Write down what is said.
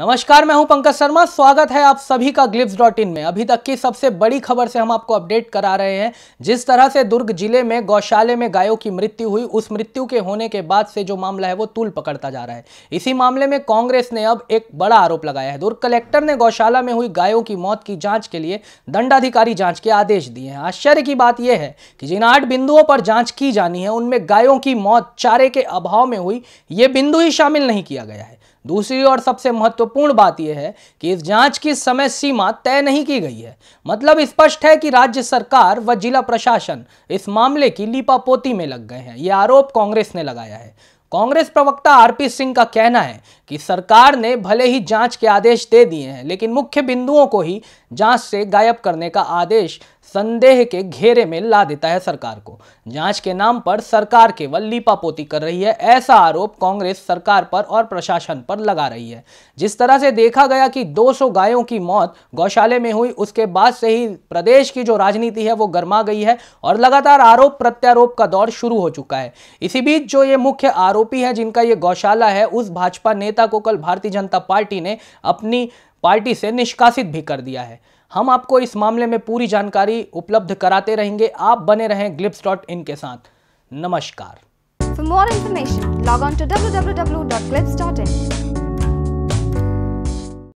नमस्कार मैं हूं पंकज शर्मा स्वागत है आप सभी का ग्लिप्स डॉट इन में अभी तक की सबसे बड़ी खबर से हम आपको अपडेट करा रहे हैं जिस तरह से दुर्ग जिले में गौशाले में गायों की मृत्यु हुई उस मृत्यु के होने के बाद से जो मामला है वो तूल पकड़ता जा रहा है इसी मामले में कांग्रेस ने अब एक बड़ा आरोप लगाया है दुर्ग कलेक्टर ने गौशाला में हुई गायों की मौत की जाँच के लिए दंडाधिकारी जाँच के आदेश दिए हैं आश्चर्य की बात यह है कि जिन आठ बिंदुओं पर जाँच की जानी है उनमें गायों की मौत चारे के अभाव में हुई ये बिंदु ही शामिल नहीं किया गया है दूसरी और सबसे महत्वपूर्ण बात यह है कि इस जांच की समय सीमा तय नहीं की गई है मतलब स्पष्ट है कि राज्य सरकार व जिला प्रशासन इस मामले की लीपापोती में लग गए हैं यह आरोप कांग्रेस ने लगाया है कांग्रेस प्रवक्ता आरपी सिंह का कहना है कि सरकार ने भले ही जांच के आदेश दे दिए हैं लेकिन मुख्य बिंदुओं को ही जांच से गायब करने का आदेश संदेह के घेरे में ला देता है सरकार को जांच के नाम पर सरकार केवल लीपापोती कर रही है ऐसा आरोप कांग्रेस सरकार पर और प्रशासन पर लगा रही है जिस तरह से देखा गया कि 200 गायों की मौत गौशाले में हुई उसके बाद से ही प्रदेश की जो राजनीति है वो गर्मा गई है और लगातार आरोप प्रत्यारोप का दौर शुरू हो चुका है इसी बीच जो ये मुख्य आरोप आरोपी हैं जिनका ये गौशाला है उस भाजपा नेता को कल भारतीय जनता पार्टी ने अपनी पार्टी से निष्कासित भी कर दिया है हम आपको इस मामले में पूरी जानकारी उपलब्ध कराते रहेंगे आप बने रहें ग्लिप्स डॉट इन के साथ नमस्कार For more information, log on to www.clips.in.